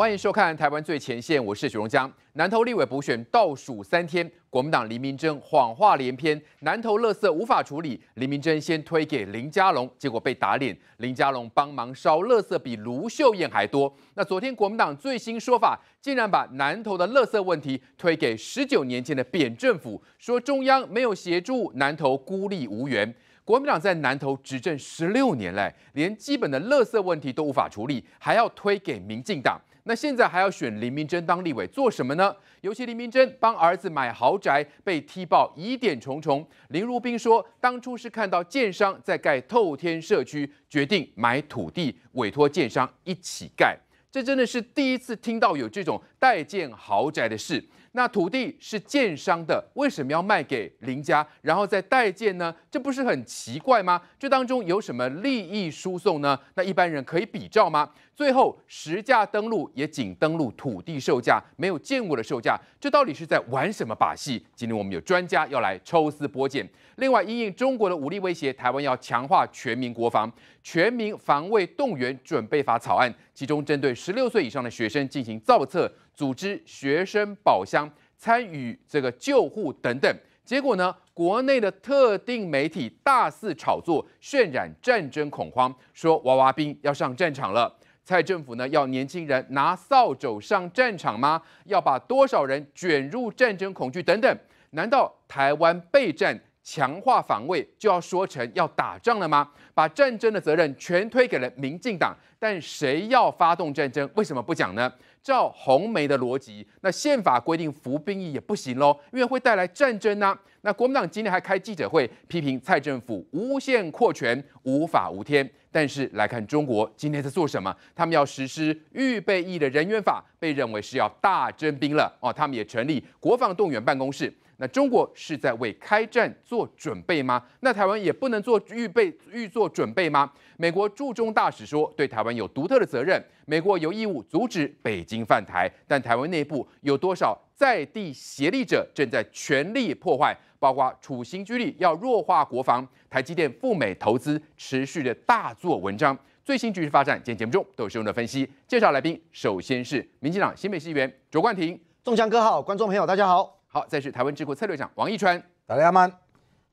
欢迎收看《台湾最前线》，我是许荣江。南投立委补选倒数三天，国民党林明争谎话连篇，南投垃圾无法处理，林明争先推给林佳龙，结果被打脸。林佳龙帮忙烧垃圾比卢秀燕还多。那昨天国民党最新说法，竟然把南投的垃圾问题推给十九年前的扁政府，说中央没有协助，南投孤立无援。国民党在南投执政十六年嘞，连基本的垃圾问题都无法处理，还要推给民进党。那现在还要选林明珍当立委做什么呢？尤其林明珍帮儿子买豪宅被踢爆，疑点重重。林如冰说，当初是看到建商在盖透天社区，决定买土地委托建商一起盖，这真的是第一次听到有这种代建豪宅的事。那土地是建商的，为什么要卖给林家，然后再代建呢？这不是很奇怪吗？这当中有什么利益输送呢？那一般人可以比照吗？最后，实价登录也仅登录土地售价，没有建物的售价，这到底是在玩什么把戏？今天我们有专家要来抽丝剥茧。另外，因应中国的武力威胁，台湾要强化全民国防，《全民防卫动员准备法》草案，其中针对十六岁以上的学生进行造册。组织学生保箱、参与这个救护等等。结果呢，国内的特定媒体大肆炒作、渲染战争恐慌，说娃娃兵要上战场了。蔡政府呢，要年轻人拿扫帚上战场吗？要把多少人卷入战争恐惧等等？难道台湾备战、强化防卫就要说成要打仗了吗？把战争的责任全推给了民进党，但谁要发动战争？为什么不讲呢？照红梅的逻辑，那宪法规定服兵役也不行喽，因为会带来战争呐。那国民党今天还开记者会批评蔡政府无限扩权、无法无天。但是来看中国今天在做什么，他们要实施预备役的人员法，被认为是要大征兵了哦。他们也成立国防动员办公室。那中国是在为开战做准备吗？那台湾也不能做预备、预做准备吗？美国驻中大使说，对台湾有独特的责任，美国有义务阻止北京犯台。但台湾内部有多少在地协力者正在全力破坏？包括处心积虑要弱化国防，台积电赴美投资持续的大做文章。最新局势发展，今天节目中都有深入的分析介绍。来宾首先是民进党新北市议员卓冠廷，中江哥好，观众朋友大家好。好，再是台湾智库策略长王一川，大家好；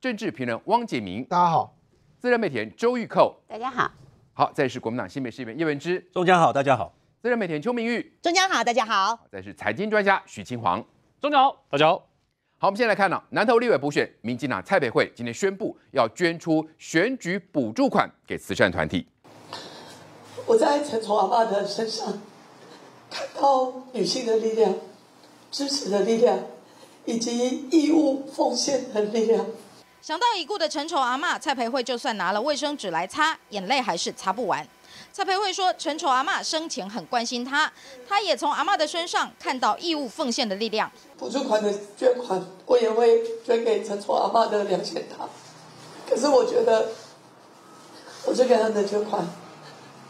政治评论汪杰明，大家好；自然媒体周玉蔻，大家好；好，再是国民党新美事业员叶文之，中央好，大家好；自然媒体邱明玉，中央好，大家好；再是财经专家许清煌，中央好，大家好。好，我们先来看呢，南投立委补选，民进党蔡培慧今天宣布要捐出选举补助款给慈善团体。我在陈松阿爸的身上看到女性的力量，支持的力量。以及义务奉献的力量。想到已故的陈丑阿妈，蔡培慧就算拿了卫生纸来擦，眼泪还是擦不完。蔡培慧说，陈丑阿妈生前很关心她，她也从阿妈的身上看到义务奉献的力量。补助款的捐款，我也会捐给陈丑阿妈的两千堂。可是我觉得，我这边的捐款，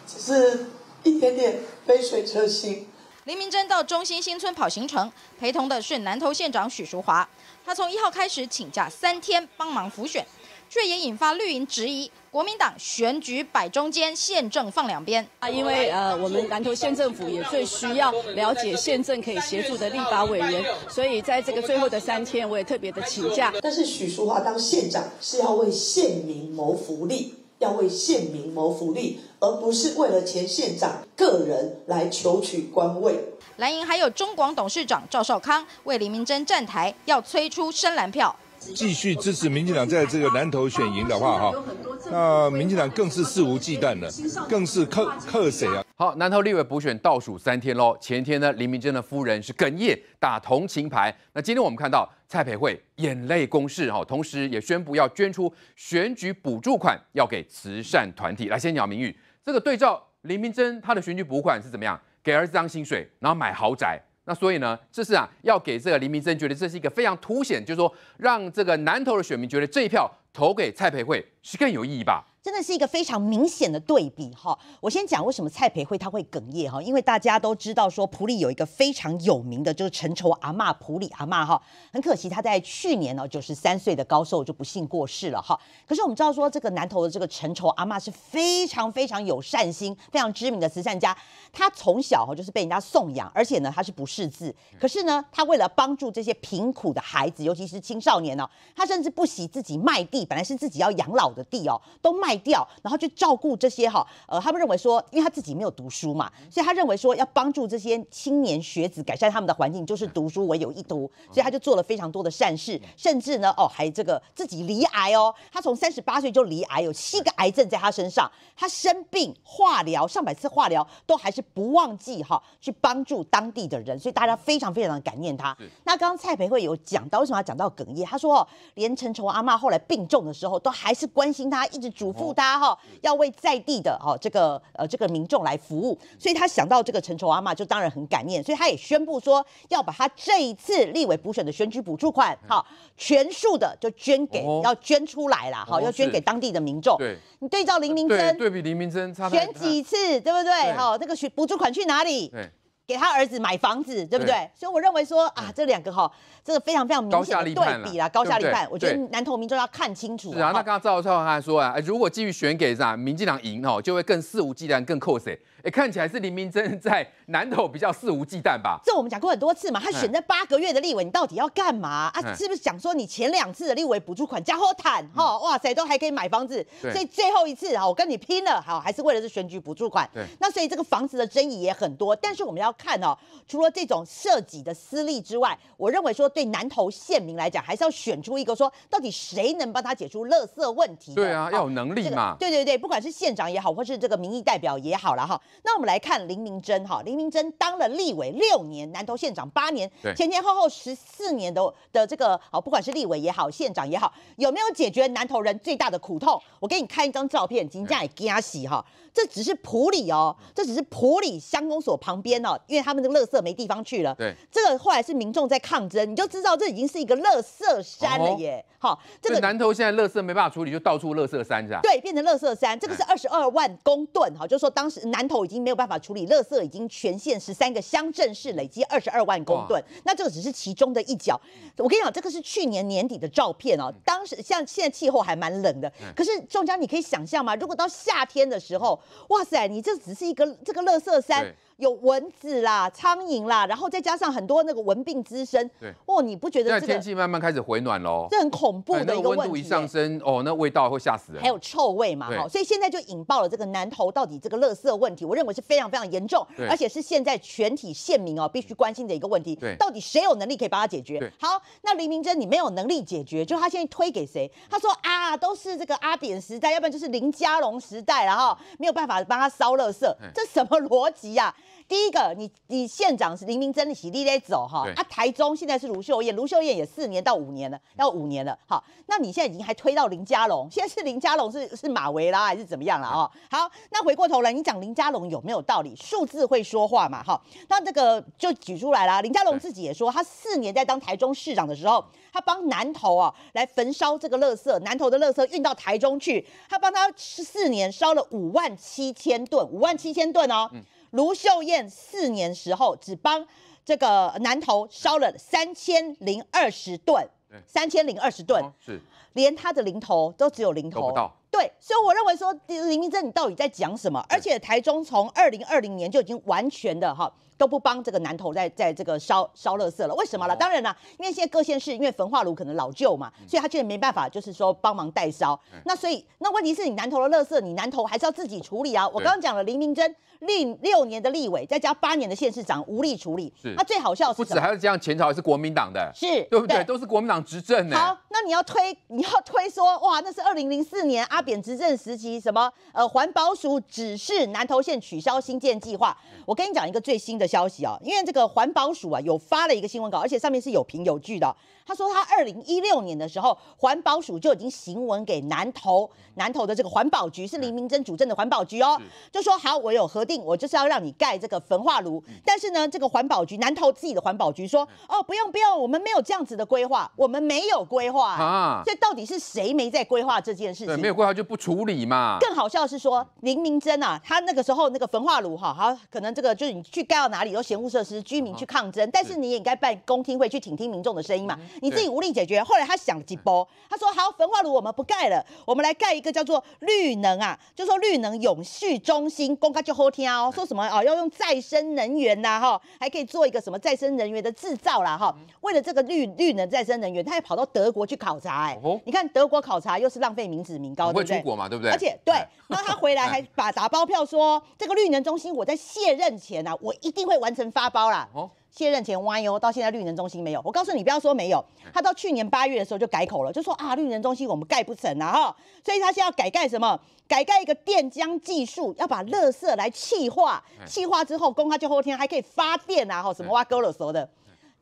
只是一点点杯水车薪。林明珍到中心新村跑行程，陪同的是南投县长许淑华。他从一号开始请假三天帮忙辅选，却也引发绿营质疑：国民党选举摆中间，县政放两边。啊，因为呃，我们南投县政府也最需要了解县政可以协助的立法委员，所以在这个最后的三天，我也特别的请假。但是许淑华当县长是要为县民谋福利。要为县民谋福利，而不是为了前县长个人来求取官位。蓝营还有中广董事长赵少康为林明珍站台，要催出深蓝票，继续支持民进党在这个南投选赢的话，哈，那民进党更是肆无忌惮的，更是克克谁啊？好，南投立委补选倒数三天喽，前天呢，林明珍的夫人是哽咽打同情牌，那今天我们看到。蔡培慧眼泪攻势哦，同时也宣布要捐出选举补助款，要给慈善团体。来先聊明玉，这个对照林明珍他的选举补款是怎么样？给儿子当薪水，然后买豪宅。那所以呢，这是啊，要给这个林明珍觉得这是一个非常凸显，就是说让这个南投的选民觉得这一票投给蔡培慧。是更有意义吧？真的是一个非常明显的对比哈。我先讲为什么蔡培慧她会哽咽哈，因为大家都知道说普里有一个非常有名的，就是陈愁阿嬷，普里阿嬷哈。很可惜，她在去年呢九十三岁的高寿就不幸过世了哈。可是我们知道说，这个南投的这个陈愁阿嬷是非常非常有善心、非常知名的慈善家。他从小哈就是被人家送养，而且呢他是不识字，可是呢他为了帮助这些贫苦的孩子，尤其是青少年呢，他甚至不惜自己卖地，本来是自己要养老。的地哦，都卖掉，然后去照顾这些哈。呃，他们认为说，因为他自己没有读书嘛，所以他认为说要帮助这些青年学子改善他们的环境，就是读书为有一读，所以他就做了非常多的善事，甚至呢，哦，还这个自己离癌哦。他从三十八岁就离癌，有七个癌症在他身上，他生病化疗上百次化疗，都还是不忘记哈去帮助当地的人，所以大家非常非常的感念他。那刚刚蔡培慧有讲到为什么要讲到哽咽，他说哦，连陈崇阿妈后来病重的时候，都还是。关心他，一直嘱咐他哈，要为在地的哈这个呃这个民众来服务，所以他想到这个陈总阿妈，就当然很感念，所以他也宣布说，要把他这一次立委补选的选举补助款，哈，全数的就捐给，要捐出来了，哈，要捐给当地的民众。对，你对照林明珍，对比林明珍，选几次，对不对？好，这个选补助款去哪里？对。给他儿子买房子，对不对？所以我认为说啊，这两个哈，这个非常非常明显的对比啦，高下立判。我觉得南投民众要看清楚。是啊，那刚刚赵少康还说啊，如果继续选给啥，民进党赢哦，就会更肆无忌惮，更扣税。看起来是林明真在南投比较肆无忌惮吧？这我们讲过很多次嘛，他选这八个月的立委，你到底要干嘛啊？是不是讲说你前两次的立委补助款加后毯，哈，哇塞，都还可以买房子，所以最后一次哈，我跟你拼了，好，还是为了这选举补助款。对。那所以这个房子的争议也很多，但是我们要看哦，除了这种涉及的私利之外，我认为说对南投县民来讲，还是要选出一个说到底谁能帮他解除垃圾问题。对啊，要有能力嘛。对对对，不管是县长也好，或是这个民意代表也好了哈。那我们来看林明珍哈，林明珍当了立委六年，南投县长八年，前前后后十四年的的这个，好，不管是立委也好，县长也好，有没有解决南投人最大的苦痛？我给你看一张照片，今天也刚洗哈，这只是普里哦，这只是普里乡公所旁边哦，因为他们的垃圾没地方去了。对，这个后来是民众在抗争，你就知道这已经是一个垃圾山了耶。好，这个南投现在垃圾没办法处理，就到处垃圾山是吧？对，变成垃圾山，这个是二十二万公吨哈，就是说当时南投。已经没有办法处理，乐色已经全县十三个乡镇市累积二十二万公吨，那这个只是其中的一角。我跟你讲，这个是去年年底的照片哦，当时像现在气候还蛮冷的，可是庄江，你可以想象吗？如果到夏天的时候，哇塞，你这只是一个这个乐色山有蚊子啦、苍蝇啦，然后再加上很多那个蚊病滋生，对，哦，你不觉得？现在天气慢慢开始回暖喽，这很恐怖的一个问题。温度一上升，哦，那味道会吓死人，还有臭味嘛，所以现在就引爆了这个南投到底这个乐色问题。我认为是非常非常严重，而且是现在全体县民哦必须关心的一个问题。对，到底谁有能力可以帮他解决？好，那林明珍你没有能力解决，就他现在推给谁？他说啊，都是这个阿扁时代，要不然就是林佳龙时代，然后没有办法帮他烧垃圾，这什么逻辑呀？第一个，你你县长是林明真，你喜力咧走哈。啊，台中现在是卢秀燕，卢秀燕也四年到五年了，要五年了。好，那你现在已经还推到林佳龙，现在是林佳龙是 是马维拉还是怎么样了啊？好，那回过头来，你讲林佳龙有没有道理？数字会说话嘛？好，那这个就举出来了。林佳龙自己也说，他四年在当台中市长的时候，他帮南投啊来焚烧这个垃圾，南投的垃圾运到台中去，他帮他四年烧了五万七千吨，五万七千吨哦。卢秀燕四年时候只帮这个南投烧了三千零二十吨，三千零二十吨，是连她的零头都只有零头。对，所以我认为说林明珍你到底在讲什么？而且台中从二零二零年就已经完全的哈都不帮这个南投在在这个烧烧垃圾了，为什么了？当然了，因为现在各县市因为焚化炉可能老旧嘛，所以他现在没办法，就是说帮忙代烧。那所以那问题是你南投的垃圾，你南投还是要自己处理啊。我刚刚讲了林明珍立六年的立委，再加八年的县市长，无力处理。是，他最好笑，不止还是这样，前朝是国民党的，是对不对？都是国民党执政呢。好，那你要推你要推说哇，那是二零零四年阿。贬执政时期，什么？呃，环保署指示南投县取消新建计划。我跟你讲一个最新的消息哦，因为这个环保署啊，有发了一个新闻稿，而且上面是有凭有据的。他说他二零一六年的时候，环保署就已经行文给南投，南投的这个环保局是林明珍主政的环保局哦，就说好，我有核定，我就是要让你盖这个焚化炉。但是呢，这个环保局南投自己的环保局说，哦，不用不用，我们没有这样子的规划，我们没有规划啊。这到底是谁没在规划这件事情？没有规。他就不处理嘛。更好笑的是说林明珍啊，他那个时候那个焚化炉哈，他可能这个就是你去盖到哪里都嫌误设施，居民去抗争，但是你也应该办公听会去倾听民众的声音嘛。你自己无力解决，后来他想了几波，他说好焚化炉我们不盖了，我们来盖一个叫做绿能啊，就说绿能永续中心公开就好天哦，说什么哦要用再生能源呐哈，还可以做一个什么再生能源的制造啦哈。为了这个绿绿能再生能源，他要跑到德国去考察哎，你看德国考察又是浪费民脂民膏。会出国嘛？对不对？而且对，然后 他回来还把打包票说，这个绿能中心我在卸任前啊，我一定会完成发包啦。卸任前弯 h 哟，到现在绿能中心没有。我告诉你，不要说没有，他到去年八月的时候就改口了，就说啊，绿能中心我们盖不成啊哈。所以他现在要改盖什么？改盖一个电浆技术，要把垃圾来气化，气化之后供他就后天还可以发电啊哈，什么挖沟了什么的。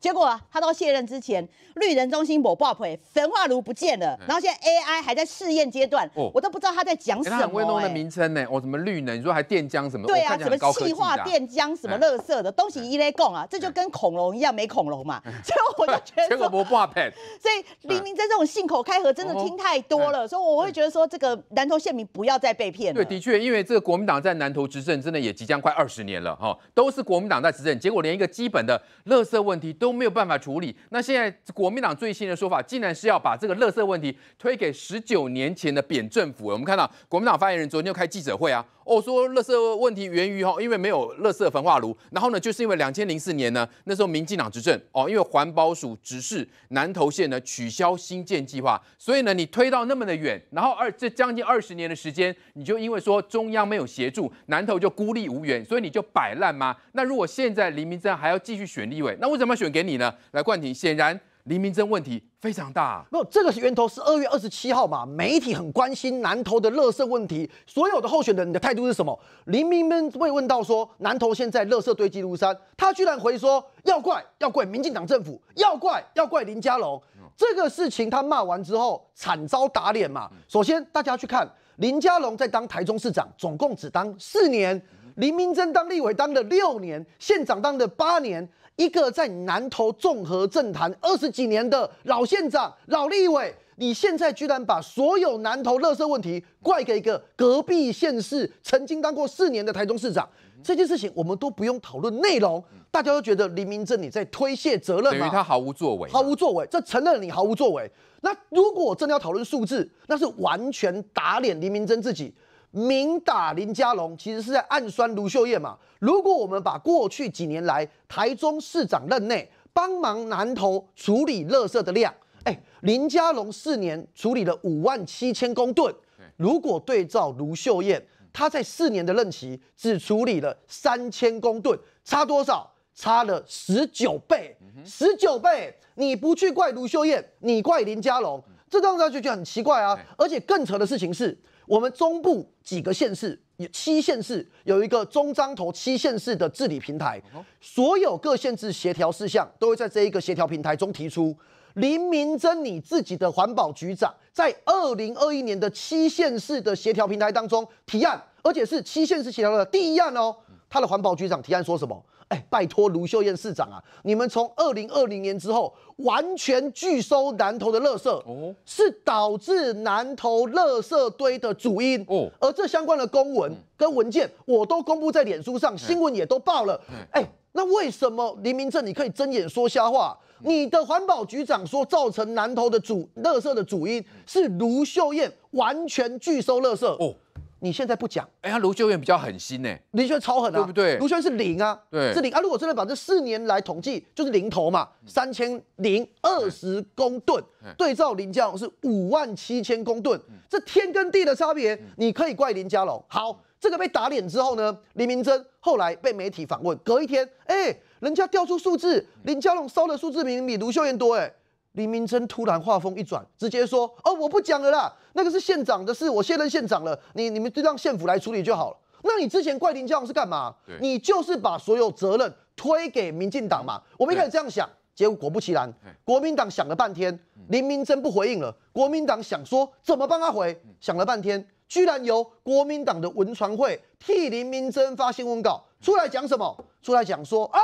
结果他到卸任之前，绿人中心某爆破，焚化炉不见了，然后现在 AI 还在试验阶段，我都不知道他在讲什么。跟他们会弄的名称呢？哦，什么绿能？你说还电浆什么？对啊，什么气化电浆什么？乐色的东西一类共啊，这就跟恐龙一样，没恐龙嘛。所以我就觉得，所以明明在这种信口开河，真的听太多了，所以我会觉得说，这个南投县民不要再被骗了。对，的确，因为这个国民党在南投执政真的也即将快二十年了，哈，都是国民党在执政，结果连一个基本的乐色问题都。没有办法处理。那现在国民党最新的说法，竟然是要把这个垃圾问题推给十九年前的扁政府。我们看到国民党发言人昨天开记者会啊。哦，说垃圾问题源于哈，因为没有垃圾焚化炉。然后呢，就是因为两千零四年呢，那时候民进党执政，哦，因为环保署指示南投县呢取消新建计划，所以呢，你推到那么的远，然后二这将近二十年的时间，你就因为说中央没有协助，南投就孤立无援，所以你就摆烂吗？那如果现在林明真还要继续选立委，那为什么要选给你呢？来冠廷，显然林明真问题。非常大，没有这个源头是二月二十七号嘛？媒体很关心南投的垃圾问题，所有的候选人你的态度是什么？林明们慰问到说，南投现在垃圾堆积如山，他居然回说要怪要怪民进党政府，要怪要怪林佳龙。这个事情他骂完之后惨遭打脸嘛？首先大家去看林佳龙在当台中市长，总共只当四年；林明真当立委当了六年，县长当了八年。一个在南投纵合政坛二十几年的老县长、老立委，你现在居然把所有南投垃色问题怪给一个隔壁县市曾经当过四年的台中市长，这件事情我们都不用讨论内容，大家都觉得黎明正你在推卸责任，等于他毫无作为，毫无作为，这承认你毫无作为。那如果我真的要讨论数字，那是完全打脸黎明正自己。明打林家龙，其实是在暗酸卢秀燕嘛？如果我们把过去几年来台中市长任内帮忙南投处理垃圾的量，哎，林家龙四年处理了五万七千公吨，如果对照卢秀燕，他在四年的任期只处理了三千公吨，差多少？差了十九倍，十九倍！你不去怪卢秀燕，你怪林家龙，这让人就觉很奇怪啊！而且更扯的事情是。我们中部几个县市，有七县市有一个中彰投七县市的治理平台，所有各县市协调事项都会在这一个协调平台中提出。林明珍你自己的环保局长，在二零二一年的七县市的协调平台当中提案，而且是七县市协调的第一案哦。他的环保局长提案说什么？哎，拜托卢秀燕市长啊，你们从二零二零年之后完全拒收南投的垃圾，是导致南投垃圾堆的主因。哦，而这相关的公文跟文件，我都公布在脸书上，新闻也都报了。哎，那为什么黎明镇你可以睁眼说瞎话？你的环保局长说造成南投的主垃圾的主因是卢秀燕完全拒收垃圾。你现在不讲，哎，他卢秀燕比较狠心呢，卢秀燕超狠啊，对不对？卢秀燕是零啊，对，是零啊。如果真的把这四年来统计，就是零头嘛，三千零二十公吨，对照林家龙是五万七千公吨，这天跟地的差别，你可以怪林家龙。好，这个被打脸之后呢，李明珍后来被媒体访问，隔一天，哎，人家调出数字，林家龙烧的数字明明比卢秀燕多，哎。林明真突然话锋一转，直接说：“哦，我不讲了啦，那个是县长的事，我卸任县长了，你你们就让县府来处理就好了。”那你之前怪林佳荣是干嘛？你就是把所有责任推给民进党嘛？我们开始这样想。结果果不其然，国民党想了半天，林明真不回应了。国民党想说怎么帮他回，想了半天，居然由国民党的文传会替林明真发新闻稿出来讲什么？出来讲说啊。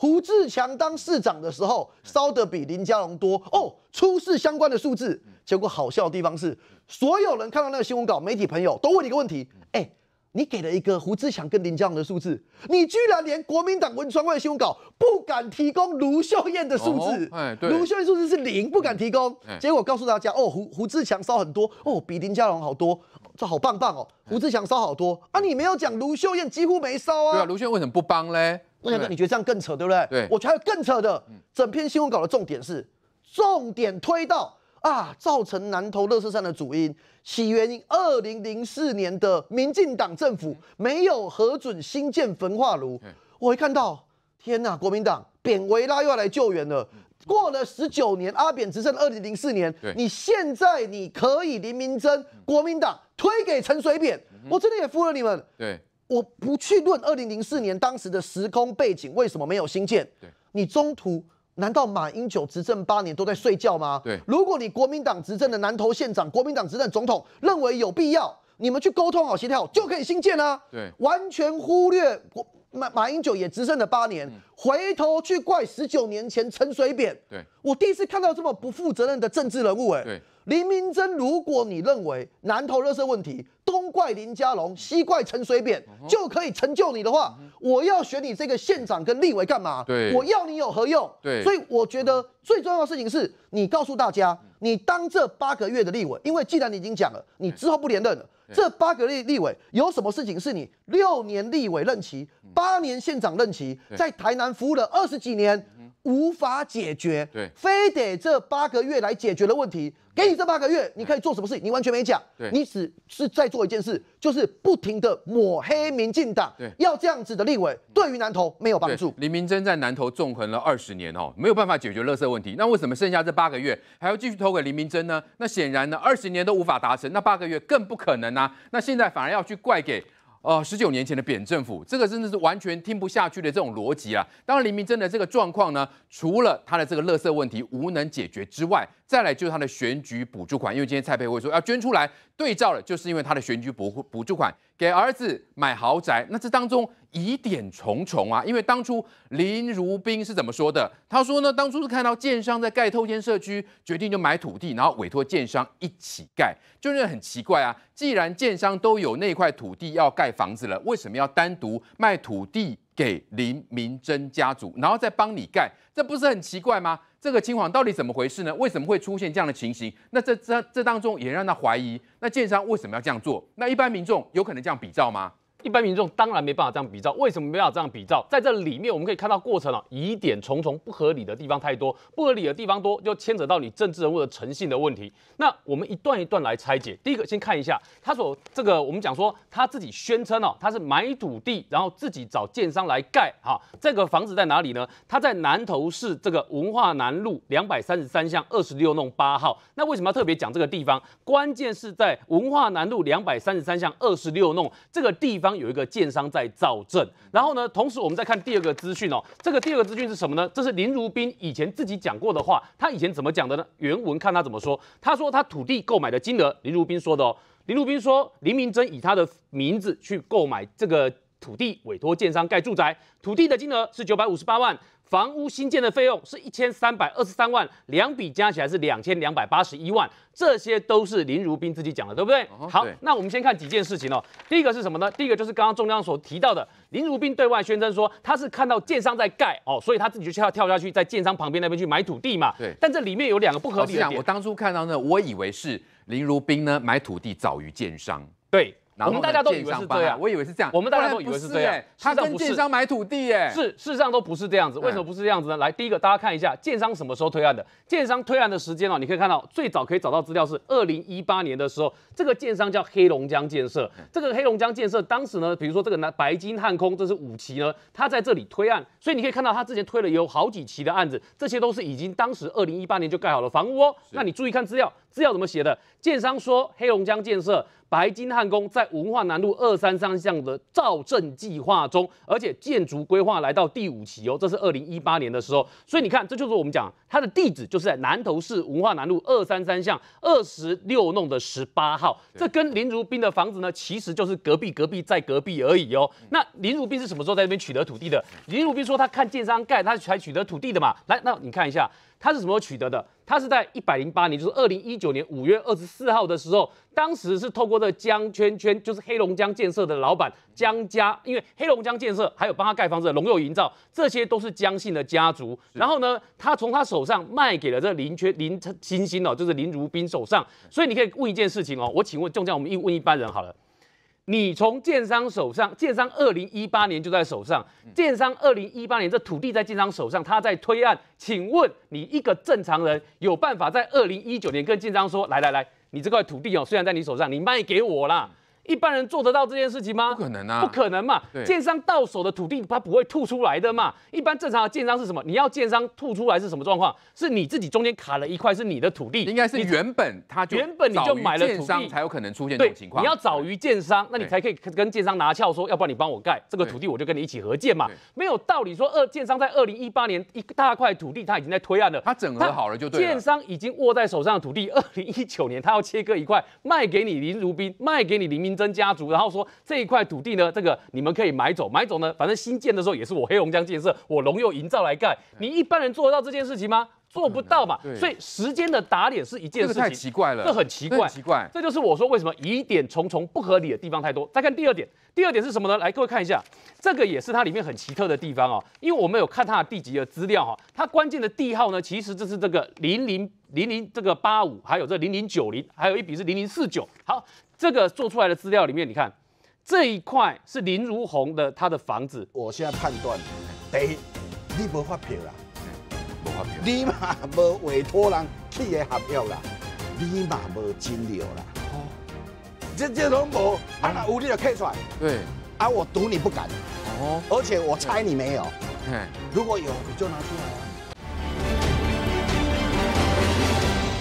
胡志强当市长的时候烧的比林佳龙多哦，出示相关的数字，结果好笑的地方是，所有人看到那个新闻稿，媒体朋友都问你一个问题，哎，你给了一个胡志强跟林佳龙的数字，你居然连国民党文传会新闻稿不敢提供卢秀燕的数字，哎，对，卢秀燕数字是零，不敢提供，结果告诉大家哦，胡胡志强烧很多哦，比林佳龙好多，这好棒棒哦，胡志强烧好多啊，你没有讲卢秀燕几乎没烧啊，对啊，卢秀燕为什么不帮嘞？那你觉得你觉得这样更扯对不对？对我觉得更扯的，整篇新闻稿的重点是重点推到啊，造成南投乐色山的主因起原因，二零零四年的民进党政府没有核准新建焚化炉。我一看到，天哪！国民党扁维拉又要来救援了。过了十九年，阿扁执政二零零四年。你现在你可以林明珍国民党推给陈水扁，我真的也服了你们。对。我不去论二零零四年当时的时空背景，为什么没有新建？你中途难道马英九执政八年都在睡觉吗？如果你国民党执政的南投县长、国民党执政总统认为有必要，你们去沟通好协调就可以新建啊！完全忽略。马马英九也只政了八年，回头去怪十九年前陈水扁。对，我第一次看到这么不负责任的政治人物。哎，对，林明珍，如果你认为南投热色问题东怪林佳龙，西怪陈水扁，就可以成就你的话，我要选你这个县长跟立委干嘛？对，我要你有何用？对，所以我觉得最重要的事情是你告诉大家，你当这八个月的立委，因为既然你已经讲了，你之后不连任了。这八个立立委有什么事情是你六年立委任期、八年县长任期，在台南服务了二十几年？无法解决，对，非得这八个月来解决了问题。给你这八个月，你可以做什么事你完全没讲，对，你只是在做一件事，就是不停的抹黑民进党。对，要这样子的立委，对于南投没有帮助。林明珍在南投纵横了二十年哦，没有办法解决垃圾问题。那为什么剩下这八个月还要继续投给林明真呢？那显然呢，二十年都无法达成，那八个月更不可能呐。那现在反而要去怪给。呃，十九年前的扁政府，这个真的是完全听不下去的这种逻辑啊！当然，林明真的这个状况呢，除了他的这个垃圾问题无能解决之外。再来就是他的选举补助款，因为今天蔡佩慧说要捐出来，对照了，就是因为他的选举补补助款给儿子买豪宅，那这当中疑点重重啊！因为当初林如冰是怎么说的？他说呢，当初是看到建商在盖透天社区，决定就买土地，然后委托建商一起盖，就是很奇怪啊！既然建商都有那块土地要盖房子了，为什么要单独卖土地给林明珍家族，然后再帮你盖？这不是很奇怪吗？这个情况到底怎么回事呢？为什么会出现这样的情形？那这这这当中也让他怀疑，那建商为什么要这样做？那一般民众有可能这样比照吗？一般民众当然没办法这样比照，为什么没办法这样比照？在这里面我们可以看到过程啊，疑点重重，不合理的地方太多，不合理的地方多就牵扯到你政治人物的诚信的问题。那我们一段一段来拆解。第一个，先看一下他所这个我们讲说他自己宣称哦，他是买土地，然后自己找建商来盖哈。这个房子在哪里呢？他在南头市这个文化南路两百三十三巷二十六弄八号。那为什么要特别讲这个地方？关键是在文化南路两百三十三巷二十六弄这个地方。有一个建商在造证，然后呢，同时我们再看第二个资讯哦，这个第二个资讯是什么呢？这是林如斌以前自己讲过的话，他以前怎么讲的呢？原文看他怎么说。他说他土地购买的金额，林如斌说的哦。林如斌说林明珍以他的名字去购买这个。土地委托建商盖住宅，土地的金额是九百五十八万，房屋新建的费用是一千三百二十三万，两笔加起来是两千两百八十一万，这些都是林如斌自己讲的，对不对？好，那我们先看几件事情哦。第一个是什么呢？第一个就是刚刚重量所提到的，林如斌对外宣称说他是看到建商在盖哦，所以他自己就跳跳下去在建商旁边那边去买土地嘛。对，但这里面有两个不合理。我当初看到呢，我以为是林如斌呢买土地早于建商。对。我们大家都以为是这样，我以为是这样。我们大家都以为是这样。他跟建商买土地，哎，是事实上都不是这样子。为什么不是这样子呢？来，第一个，大家看一下，建商什么时候推案的？建商推案的时间哦，你可以看到最早可以找到资料是二零一八年的时候，这个建商叫黑龙江建设。这个黑龙江建设当时呢，比如说这个南白金汉空，这是五期呢，他在这里推案，所以你可以看到他之前推了有好几期的案子，这些都是已经当时二零一八年就盖好了房屋哦。那你注意看资料。资料怎么写的？建商说，黑龙江建设白金汉宫在文化南路二三三巷的造镇计划中，而且建筑规划来到第五期哦，这是二零一八年的时候。所以你看，这就是我们讲它的地址，就是在南投市文化南路二三三巷二十六弄的十八号。这跟林如斌的房子呢，其实就是隔壁隔壁在隔壁而已哦。那林如斌是什么时候在那边取得土地的？林如斌说他看建商盖，他才取得土地的嘛。来，那你看一下，他是什么取得的？他是在一百零八年，就是二零一九年五月二十四号的时候，当时是透过这姜圈圈，就是黑龙江建设的老板姜家，因为黑龙江建设还有帮他盖房子的龙佑营造，这些都是姜姓的家族。然后呢，他从他手上卖给了这林圈林星星哦，就是林如斌手上。所以你可以问一件事情哦，我请问众将，我们一问一般人好了。你从建商手上，建商二零一八年就在手上，建商二零一八年这土地在建商手上，他在推案。请问你一个正常人有办法在二零一九年跟建商说：“来来来，你这块土地哦，虽然在你手上，你卖给我啦。”一般人做得到这件事情吗？不可能啊，不可能嘛！建商到手的土地，他不会吐出来的嘛。一般正常的建商是什么？你要建商吐出来是什么状况？是你自己中间卡了一块是你的土地，应该是原本他就原本你就买了土地才有可能出现这种情况。你要找于建商，那你才可以跟建商拿翘说，要不然你帮我盖这个土地，我就跟你一起合建嘛。没有道理说二建商在二零一八年一大块土地他已经在推案了，他整合好了就对。建商已经握在手上的土地，二零一九年他要切割一块卖给你林如斌，卖给你林明。真家族，然后说这一块土地呢，这个你们可以买走，买走呢，反正新建的时候也是我黑龙江建设，我龙又营造来盖，你一般人做得到这件事情吗？做不到嘛，所以时间的打脸是一件事情，太奇怪了，这很奇怪，奇怪。这就是我说为什么疑点重重，不合理的地方太多。再看第二点，第二点是什么呢？来，各位看一下，这个也是它里面很奇特的地方哦，因为我们有看它的地级的资料哈，它关键的地号呢，其实就是这个零零零零这个八五，还有这零零九零，还有一笔是零零四九。好，这个做出来的资料里面，你看这一块是林如红的他的房子，我现在判断，一，你没发票啦。你嘛 无委托人去的合约啦，你嘛无金料啦，哦，这这拢无，啊有你就客出来。对，啊我赌你不敢。哦。而且我猜你没有。嗯，如果有，你就拿出来啊。